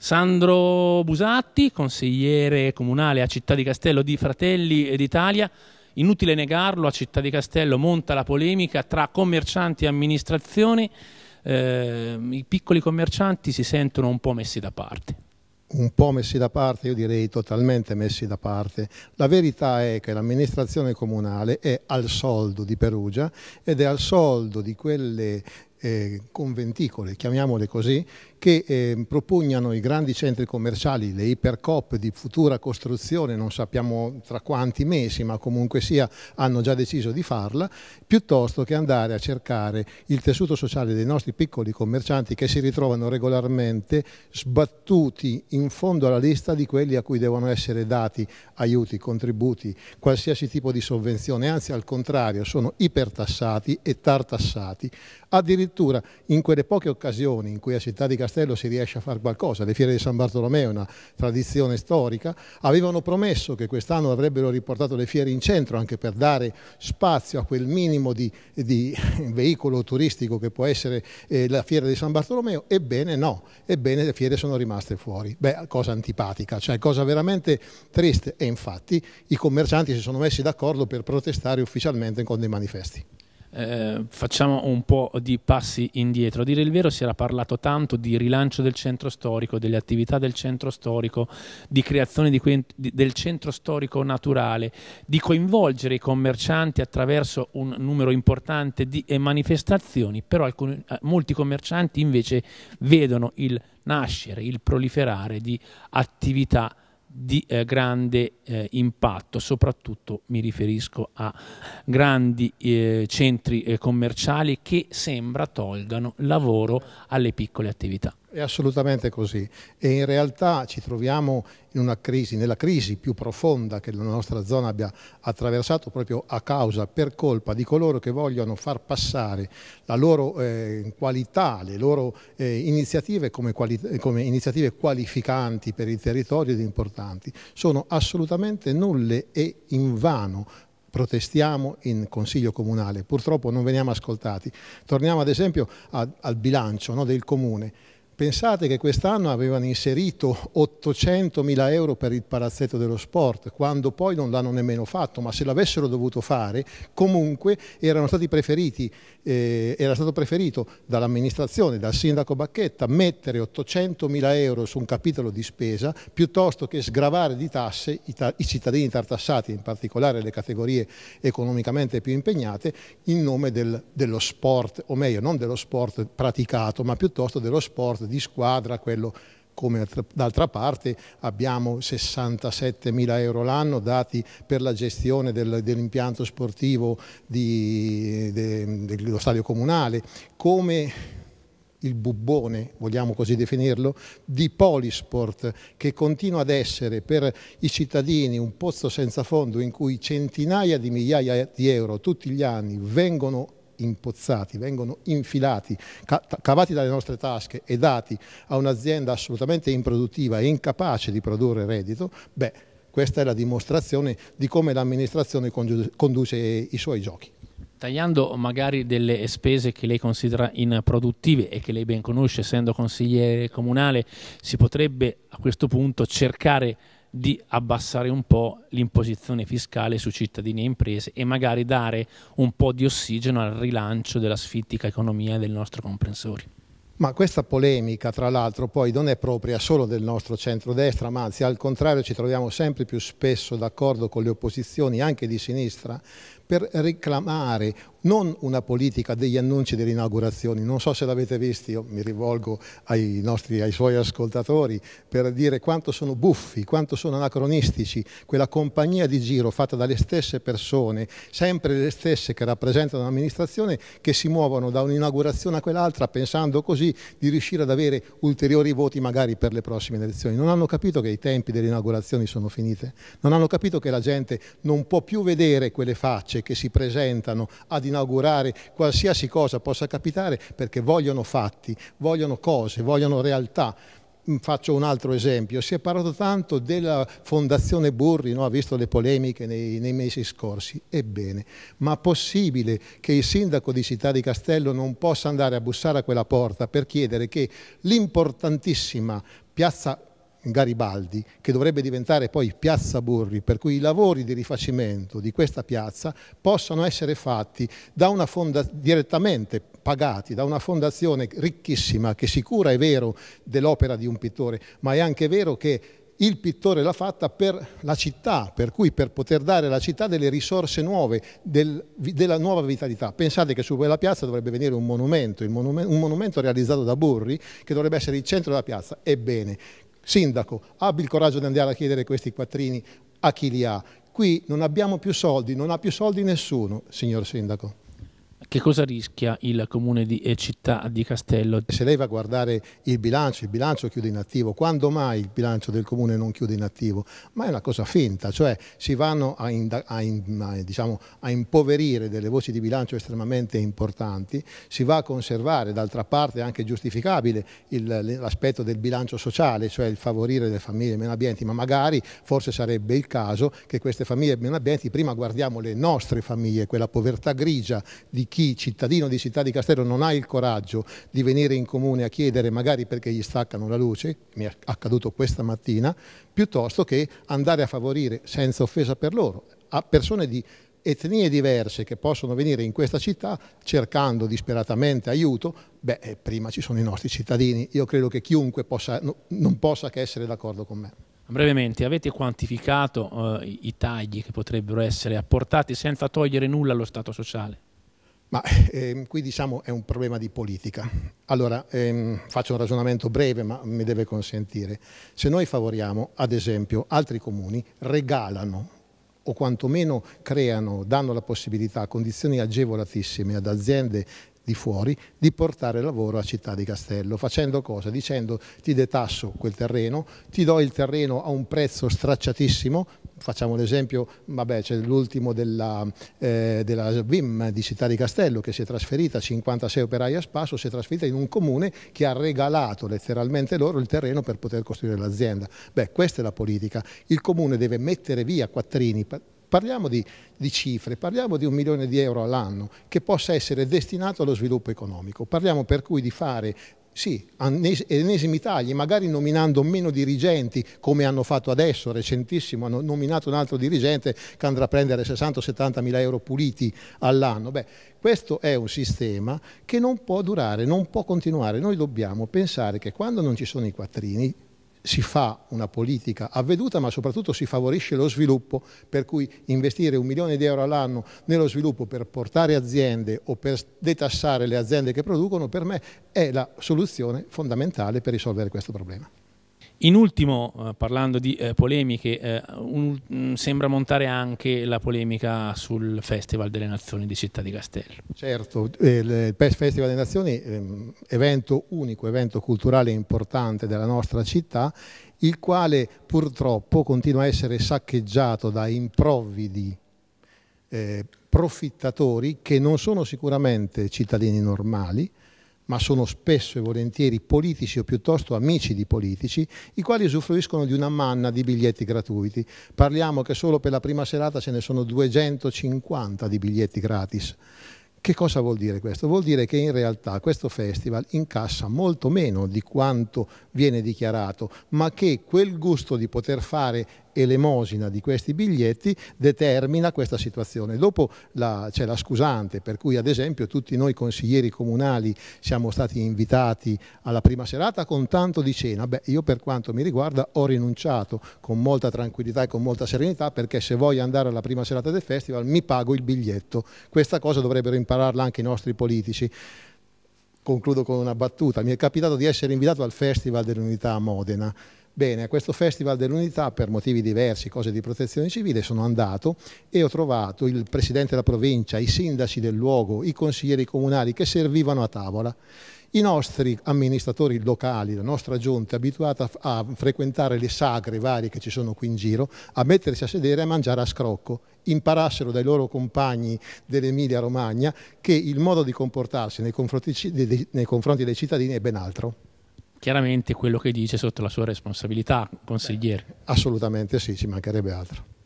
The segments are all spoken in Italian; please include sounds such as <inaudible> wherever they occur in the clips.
Sandro Busatti, consigliere comunale a Città di Castello di Fratelli d'Italia. Inutile negarlo, a Città di Castello monta la polemica tra commercianti e amministrazione. Eh, I piccoli commercianti si sentono un po' messi da parte. Un po' messi da parte, io direi totalmente messi da parte. La verità è che l'amministrazione comunale è al soldo di Perugia ed è al soldo di quelle eh, conventicole, chiamiamole così, che eh, propugnano i grandi centri commerciali, le ipercop di futura costruzione, non sappiamo tra quanti mesi, ma comunque sia hanno già deciso di farla, piuttosto che andare a cercare il tessuto sociale dei nostri piccoli commercianti che si ritrovano regolarmente sbattuti in fondo alla lista di quelli a cui devono essere dati aiuti, contributi, qualsiasi tipo di sovvenzione, anzi al contrario sono ipertassati e tartassati, addirittura addirittura in quelle poche occasioni in cui a Città di Castello si riesce a fare qualcosa, le fiere di San Bartolomeo è una tradizione storica, avevano promesso che quest'anno avrebbero riportato le fiere in centro anche per dare spazio a quel minimo di, di <laughs> veicolo turistico che può essere eh, la fiera di San Bartolomeo, ebbene no, ebbene le fiere sono rimaste fuori. Beh, cosa antipatica, cioè cosa veramente triste e infatti i commercianti si sono messi d'accordo per protestare ufficialmente con dei manifesti eh, facciamo un po' di passi indietro. A dire il vero si era parlato tanto di rilancio del centro storico, delle attività del centro storico, di creazione di que- di, del centro storico naturale, di coinvolgere i commercianti attraverso un numero importante di eh, manifestazioni, però alcuni, eh, molti commercianti invece vedono il nascere, il proliferare di attività di eh, grande eh, impatto, soprattutto mi riferisco a grandi eh, centri eh, commerciali che sembra tolgano lavoro alle piccole attività. È assolutamente così e in realtà ci troviamo in una crisi, nella crisi più profonda che la nostra zona abbia attraversato proprio a causa, per colpa di coloro che vogliono far passare la loro eh, qualità, le loro eh, iniziative come, quali come, iniziative qualificanti per il territorio ed importanti. Sono assolutamente nulle e in vano protestiamo in Consiglio Comunale, purtroppo non veniamo ascoltati. Torniamo ad esempio a, al bilancio no, del Comune. Pensate che quest'anno avevano inserito 800.000 euro per il palazzetto dello sport, quando poi non l'hanno nemmeno fatto, ma se l'avessero dovuto fare, comunque erano stati preferiti, eh, era stato preferito dall'amministrazione, dal sindaco Bacchetta, mettere 800.000 euro su un capitolo di spesa piuttosto che sgravare di tasse i, ta i cittadini tartassati, in particolare le categorie economicamente più impegnate, in nome del, dello sport, o meglio non dello sport praticato, ma piuttosto dello sport di squadra, quello come d'altra parte abbiamo 67 mila euro l'anno dati per la gestione del, dell'impianto sportivo di, de, dello stadio comunale, come il bubbone, vogliamo così definirlo, di Polisport che continua ad essere per i cittadini un pozzo senza fondo in cui centinaia di migliaia di euro tutti gli anni vengono impozzati, vengono infilati, cavati dalle nostre tasche e dati a un'azienda assolutamente improduttiva e incapace di produrre reddito, beh, questa è la dimostrazione di come l'amministrazione conduce i suoi giochi. Tagliando magari delle spese che lei considera improduttive e che lei ben conosce essendo consigliere comunale, si potrebbe a questo punto cercare di abbassare un po' l'imposizione fiscale su cittadini e imprese e magari dare un po' di ossigeno al rilancio della sfittica economia del nostro comprensorio. Ma questa polemica, tra l'altro, poi non è propria solo del nostro centrodestra, ma anzi al contrario ci troviamo sempre più spesso d'accordo con le opposizioni anche di sinistra per reclamare non una politica degli annunci delle inaugurazioni, non so se l'avete visto, io mi rivolgo ai, nostri, ai suoi ascoltatori per dire quanto sono buffi, quanto sono anacronistici, quella compagnia di giro fatta dalle stesse persone, sempre le stesse che rappresentano l'amministrazione, che si muovono da un'inaugurazione a quell'altra pensando così di riuscire ad avere ulteriori voti magari per le prossime elezioni. Non hanno capito che i tempi delle inaugurazioni sono finite, non hanno capito che la gente non può più vedere quelle facce facce che si presentano ad inaugurare qualsiasi cosa possa capitare perché vogliono fatti, vogliono cose, vogliono realtà mm, faccio un altro esempio, si è parlato tanto della fondazione Burri, no? ha visto le polemiche nei, nei, mesi scorsi, ebbene, ma possibile che il sindaco di Città di Castello non possa andare a bussare a quella porta per chiedere che l'importantissima piazza Garibaldi, che dovrebbe diventare poi Piazza Burri, per cui i lavori di rifacimento di questa piazza possano essere fatti da direttamente pagati da una fondazione ricchissima che sicura è vero dell'opera di un pittore, ma è anche vero che il pittore l'ha fatta per la città, per cui per poter dare alla città delle risorse nuove, del, della nuova vitalità. Pensate che su quella piazza dovrebbe venire un monumento, monumento, un monumento realizzato da Burri che dovrebbe essere il centro della piazza. Ebbene, Sindaco, abbi il coraggio di andare a chiedere questi quattrini a chi li ha. Qui non abbiamo più soldi, non ha più soldi nessuno, signor Sindaco. Che cosa rischia il comune di e eh, città di Castello? Se lei va a guardare il bilancio, il bilancio chiude in attivo, quando mai il bilancio del comune non chiude in attivo? Ma è una cosa finta, cioè si vanno a, a, a, diciamo, a impoverire delle voci di bilancio estremamente importanti, si va a conservare, d'altra parte è anche giustificabile l'aspetto del bilancio sociale, cioè il favorire le famiglie meno abbienti, ma magari forse sarebbe il caso che queste famiglie meno abbienti, prima guardiamo le nostre famiglie, quella povertà grigia di chi cittadino di Città di Castello non ha il coraggio di venire in comune a chiedere magari perché gli staccano la luce, mi è accaduto questa mattina, piuttosto che andare a favorire, senza offesa per loro, a persone di etnie diverse che possono venire in questa città cercando disperatamente aiuto, beh, eh, prima ci sono i nostri cittadini. Io credo che chiunque possa, non possa che essere d'accordo con me. Brevemente, avete quantificato eh, i tagli che potrebbero essere apportati senza togliere nulla allo Stato sociale? Ma ehm, qui diciamo è un problema di politica. Allora, ehm, faccio un ragionamento breve, ma mi deve consentire. Se noi favoriamo, ad esempio, altri comuni regalano o quantomeno creano, danno la possibilità, condizioni agevolatissime ad aziende di fuori di portare lavoro a Città di Castello. Facendo cosa? Dicendo ti detasso quel terreno, ti do il terreno a un prezzo stracciatissimo, facciamo l'esempio, vabbè c'è l'ultimo della, eh, della VIM di Città di Castello che si è trasferita, 56 operai a spasso, si è trasferita in un comune che ha regalato letteralmente loro il terreno per poter costruire l'azienda. Beh, questa è la politica. Il comune deve mettere via quattrini Parliamo di, di, cifre, parliamo di un milione di euro all'anno che possa essere destinato allo sviluppo economico. Parliamo per cui di fare sì, ennesimi tagli, magari nominando meno dirigenti come hanno fatto adesso, recentissimo, hanno nominato un altro dirigente che andrà a prendere 60-70 mila euro puliti all'anno. Beh, questo è un sistema che non può durare, non può continuare. Noi dobbiamo pensare che quando non ci sono i quattrini si fa una politica avveduta ma soprattutto si favorisce lo sviluppo per cui investire un milione di euro all'anno nello sviluppo per portare aziende o per detassare le aziende che producono per me è la soluzione fondamentale per risolvere questo problema. In ultimo, eh, parlando di eh, polemiche, eh, un, mm, sembra montare anche la polemica sul Festival delle Nazioni di Città di Castello. Certo, eh, il Festival delle Nazioni, ehm, evento unico, evento culturale importante della nostra città, il quale purtroppo continua a essere saccheggiato da improvvidi eh, profittatori che non sono sicuramente cittadini normali, ma sono spesso e volentieri politici o piuttosto amici di politici, i quali usufruiscono di una manna di biglietti gratuiti. Parliamo che solo per la prima serata ce ne sono 250 di biglietti gratis. Che cosa vuol dire questo? Vuol dire che in realtà questo festival incassa molto meno di quanto viene dichiarato, ma che quel gusto di poter fare elemosina di questi biglietti determina questa situazione. Dopo c'è la scusante, per cui ad esempio tutti noi consiglieri comunali siamo stati invitati alla prima serata con tanto di cena. Beh, io per quanto mi riguarda ho rinunciato con molta tranquillità e con molta serenità perché se voglio andare alla prima serata del festival mi pago il biglietto. Questa cosa dovrebbero impararla anche i nostri politici concludo con una battuta, mi è capitato di essere invitato al Festival dell'Unità a Modena, Bene, a questo Festival dell'Unità, per motivi diversi, cose di protezione civile, sono andato e ho trovato il presidente della provincia, i sindaci del luogo, i consiglieri comunali che servivano a tavola. I nostri amministratori locali, la nostra giunta, abituata a frequentare le sagre varie che ci sono qui in giro, a mettersi a sedere e a mangiare a scrocco, imparassero dai loro compagni dell'Emilia Romagna che il modo di comportarsi nei confronti, dei cittadini è ben altro chiaramente quello che dice sotto la sua responsabilità, consigliere. Assolutamente sì, ci mancherebbe altro.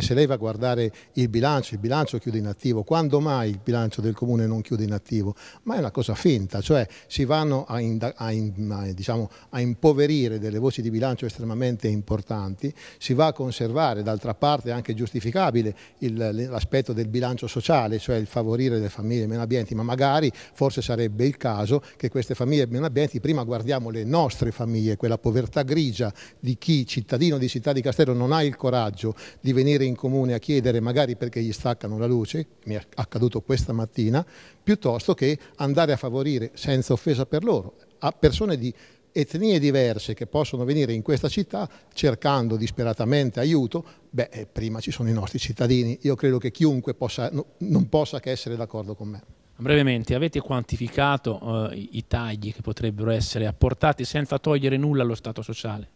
Se lei va a guardare il bilancio, il bilancio chiude in attivo, quando mai il bilancio del comune non chiude in attivo? Ma è una cosa finta, cioè si vanno a, a, a, diciamo, a impoverire delle voci di bilancio estremamente importanti, si va a conservare, d'altra parte è anche giustificabile l'aspetto del bilancio sociale, cioè il favorire le famiglie meno abbienti, ma magari forse sarebbe il caso che queste famiglie meno abbienti, prima guardiamo le nostre famiglie, quella povertà grigia di chi cittadino di Città di Castello non ha il coraggio di venire in in comune a chiedere magari perché gli staccano la luce, mi è accaduto questa mattina, piuttosto che andare a favorire, senza offesa per loro, a persone di etnie diverse che possono venire in questa città cercando disperatamente aiuto, beh, eh, prima ci sono i nostri cittadini. Io credo che chiunque possa, no, non possa che essere d'accordo con me. Brevemente, avete quantificato eh, i tagli che potrebbero essere apportati senza togliere nulla allo Stato sociale?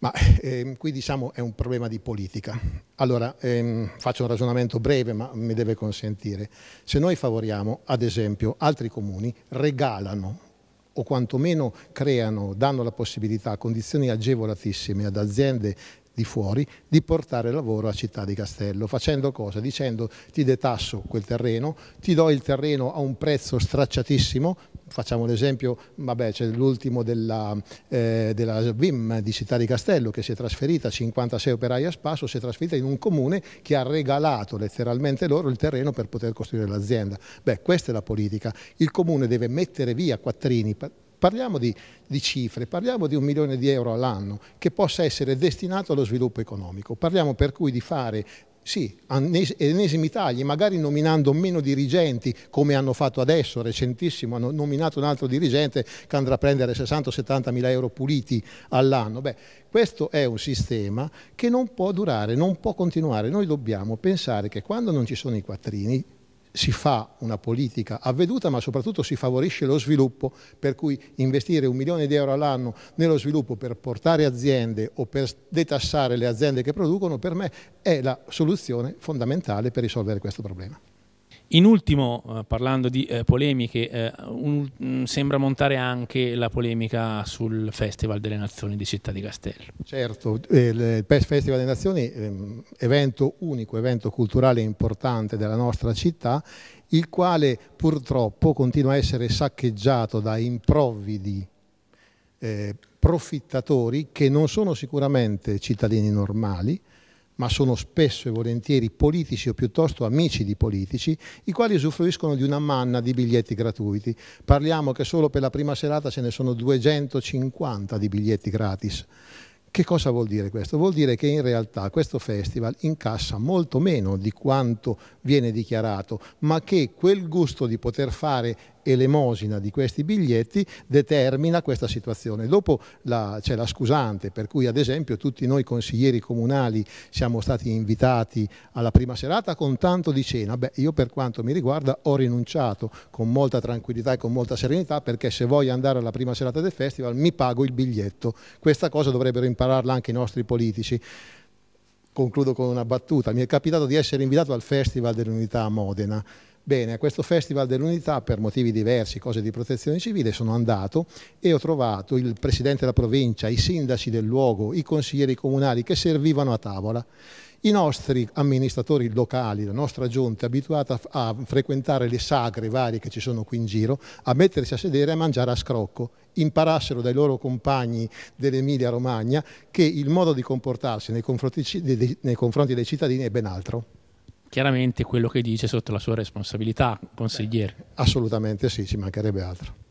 Ma ehm, qui diciamo è un problema di politica. Allora ehm, faccio un ragionamento breve ma mi deve consentire. Se noi favoriamo, ad esempio, altri comuni regalano o quantomeno creano, danno la possibilità, a condizioni agevolatissime ad aziende di fuori di portare lavoro a Città di Castello, facendo cosa? Dicendo ti detasso quel terreno, ti do il terreno a un prezzo stracciatissimo facciamo l'esempio, vabbè, c'è l'ultimo della, eh, della VIM di Città di Castello che si è trasferita, 56 operai a spasso, si è trasferita in un comune che ha regalato letteralmente loro il terreno per poter costruire l'azienda. Beh, questa è la politica. Il comune deve mettere via quattrini parliamo di, di, cifre, parliamo di un milione di euro all'anno che possa essere destinato allo sviluppo economico, parliamo per cui di fare sì, ennesimi tagli, magari nominando meno dirigenti come hanno fatto adesso, recentissimo, hanno nominato un altro dirigente che andrà a prendere 60-70 mila euro puliti all'anno. Beh, questo è un sistema che non può durare, non può continuare. Noi dobbiamo pensare che quando non ci sono i quattrini, si fa una politica avveduta ma soprattutto si favorisce lo sviluppo per cui investire un milione di euro all'anno nello sviluppo per portare aziende o per detassare le aziende che producono per me è la soluzione fondamentale per risolvere questo problema. In ultimo, eh, parlando di eh, polemiche, eh, un, mm, sembra montare anche la polemica sul Festival delle Nazioni di Città di Castello. Certo, eh, il Festival delle Nazioni, ehm, evento unico, evento culturale importante della nostra città, il quale purtroppo continua a essere saccheggiato da improvvidi eh, profittatori che non sono sicuramente cittadini normali, ma sono spesso e volentieri politici o piuttosto amici di politici, i quali usufruiscono di una manna di biglietti gratuiti. Parliamo che solo per la prima serata ce ne sono 250 di biglietti gratis. Che cosa vuol dire questo? Vuol dire che in realtà questo festival incassa molto meno di quanto viene dichiarato, ma che quel gusto di poter fare elemosina di questi biglietti determina questa situazione. Dopo c'è la scusante, per cui ad esempio tutti noi consiglieri comunali siamo stati invitati alla prima serata con tanto di cena. Beh, io per quanto mi riguarda ho rinunciato con molta tranquillità e con molta serenità perché se voglio andare alla prima serata del festival mi pago il biglietto. Questa cosa dovrebbero impararla anche i nostri politici concludo con una battuta, mi è capitato di essere invitato al Festival dell'Unità a Modena Bene, a questo Festival dell'Unità per motivi diversi, cose di protezione civile, sono andato e ho trovato il presidente della provincia, i sindaci del luogo, i consiglieri comunali che servivano a tavola. I nostri amministratori locali, la nostra giunta, abituata a frequentare le sagre varie che ci sono qui in giro, a mettersi a sedere e a mangiare a scrocco, imparassero dai loro compagni dell'Emilia Romagna che il modo di comportarsi nei confronti, nei confronti dei cittadini è ben altro chiaramente quello che dice sotto la sua responsabilità, consigliere. Assolutamente sì, ci mancherebbe altro.